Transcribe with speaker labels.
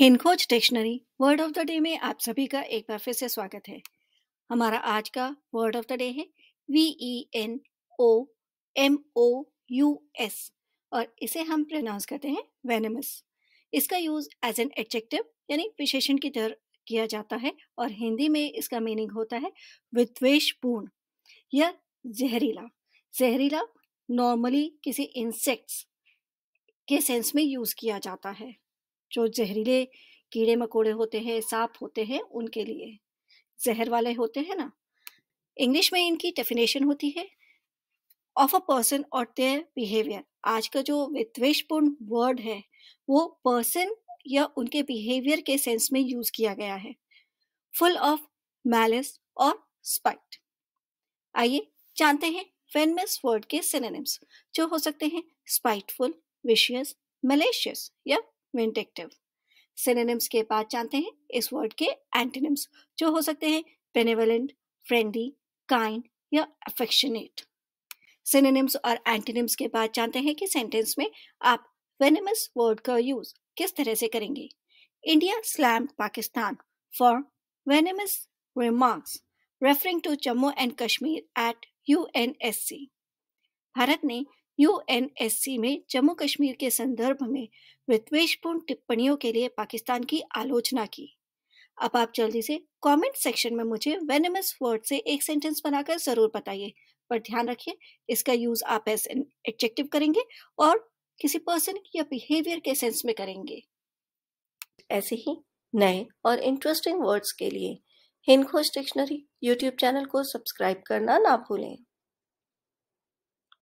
Speaker 1: हिंदोज dictionary word of the day में आप सभी का एक बार फिर से स्वागत है हमारा आज का वर्ड ऑफ द डे है V E N O M O U S और इसे हम प्रोनाउंस करते हैं वेनमस इसका यूज एज एन एडजेक्टिव यानी विशेषण की तरह किया जाता है और हिंदी में इसका मीनिंग होता है विद्वेशपूर्ण या जहरीला जहरीला नॉर्मली किसी इंसेक्ट्स के सेंस में यूज किया जाता है जो जहरीले कीड़े मकोड़े होते हैं सांप होते हैं उनके लिए जहर वाले होते हैं ना इंग्लिश में इनकी डेफिनेशन होती है ऑफ अ पर्सन और देयर बिहेवियर आज का जो विद्वेषपूर्ण वर्ड है वो पर्सन या उनके बिहेवियर के सेंस में यूज किया गया है फुल ऑफ मैलिस और स्पाइट आइए जानते हैं फेनमस वर्ड के सिनेनिम्स जो हो सकते हैं स्पाइटफुल विशियस मलेशियस या विंटेक्टिव सिनेनिम्स के बाद जानते हैं इस वर्ड के एंटेनिम्स जो हो सकते हैं बेनेवेलेंट फ्रेंडली काइंड या अफेक्शनेट सिनेनिम्स और एंटेनिम्स के बाद जानते हैं कि सेंटेंस में आप वेनेमस वर्ड का यूज किस तरह से करेंगे India slam Pakistan for venomous remarks referring to Jammu and Kashmir at U Bharat ने यूएनएससी में जम्मू कश्मीर के संदर्भ में विद्वेषपूर्ण टिप्पणियों के लिए पाकिस्तान की आलोचना की अब आप जल्दी से कमेंट सेक्शन में मुझे वेनेमस वर्ड से एक सेंटेंस बनाकर जरूर बताइए पर ध्यान रखिए इसका यूज आप एज एन एडजेक्टिव करेंगे और किसी पर्सन या बिहेवियर के सेंस में करेंगे ऐसे ही नए और इंटरेस्टिंग वर्ड्स के लिए हिंदखोज डिक्शनरी यूट्यूब चैनल को सब्सक्राइब करना ना भूलें